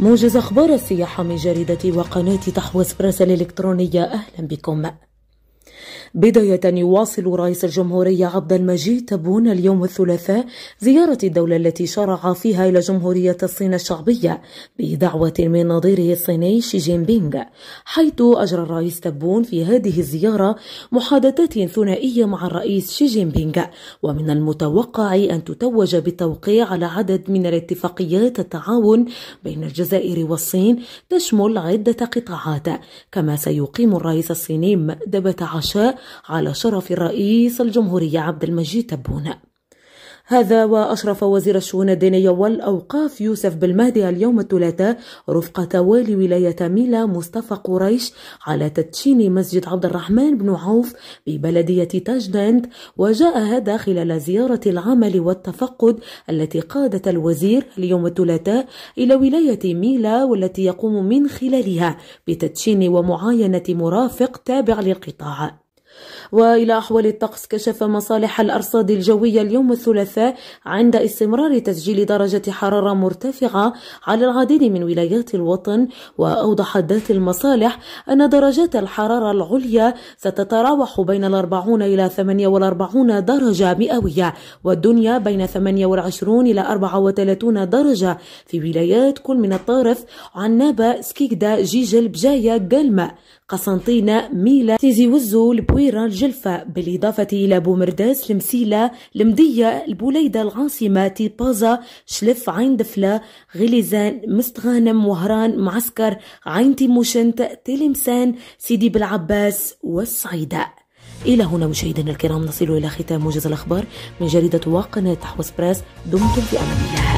موجز أخبار السياحة من جريدة وقناة تحوس برسل الإلكترونية أهلا بكم بداية يواصل رئيس الجمهورية عبد المجيد تبون اليوم الثلاثاء زيارة الدولة التي شرع فيها إلى جمهورية الصين الشعبية بدعوة من نظيره الصيني شي جين بينغ حيث أجرى الرئيس تبون في هذه الزيارة محادثات ثنائية مع الرئيس شي جين بينغ ومن المتوقع أن تتوج بالتوقيع على عدد من الاتفاقيات التعاون بين الجزائر والصين تشمل عدة قطاعات كما سيقيم الرئيس الصيني مأدبة عشاء على شرف الرئيس الجمهورية عبد المجيد تبون هذا وأشرف وزير الشؤون الدينية والأوقاف يوسف بالمهدي اليوم الثلاثاء رفقة والي ولاية ميلا مصطفى قريش على تدشين مسجد عبد الرحمن بن عوف ببلدية تاجدند وجاء هذا خلال زيارة العمل والتفقد التي قادت الوزير اليوم الثلاثاء إلى ولاية ميلا والتي يقوم من خلالها بتدشين ومعاينة مرافق تابع للقطاع وإلى أحوال الطقس كشف مصالح الأرصاد الجوية اليوم الثلاثاء عند استمرار تسجيل درجة حرارة مرتفعة على العديد من ولايات الوطن وأوضحت ذات المصالح أن درجات الحرارة العليا ستتراوح بين الأربعون إلى 48 درجة مئوية والدنيا بين 28 إلى 34 درجة في ولايات كل من الطارف عنابة سكيكدا جيجل بجاية قلمة قسنطينة ميلا تيزي وزو البويرة أميرة الجلفة بالإضافة إلى بومرداس المسيلة المدية البوليدة العاصمة تيبازا شلف عين دفلة غليزان مستغانم وهران معسكر عين تيموشنت تلمسان سيدي بالعباس والصعيدة إلى هنا مشاهدينا الكرام نصل إلى ختام موجز الأخبار من جريدة وقناة حوس براس دمتم في أمان الله